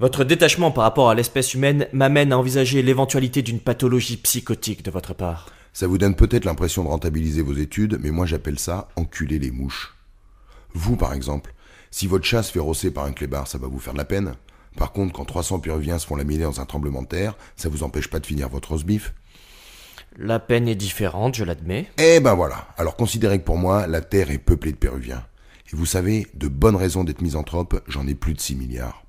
Votre détachement par rapport à l'espèce humaine m'amène à envisager l'éventualité d'une pathologie psychotique de votre part. Ça vous donne peut-être l'impression de rentabiliser vos études, mais moi j'appelle ça enculer les mouches. Vous, par exemple, si votre chasse se fait rosser par un clébard, ça va vous faire de la peine. Par contre, quand 300 péruviens se font laminer dans un tremblement de terre, ça vous empêche pas de finir votre osbif La peine est différente, je l'admets. Eh ben voilà. Alors considérez que pour moi, la terre est peuplée de péruviens. Et vous savez, de bonnes raisons d'être misanthrope, j'en ai plus de 6 milliards.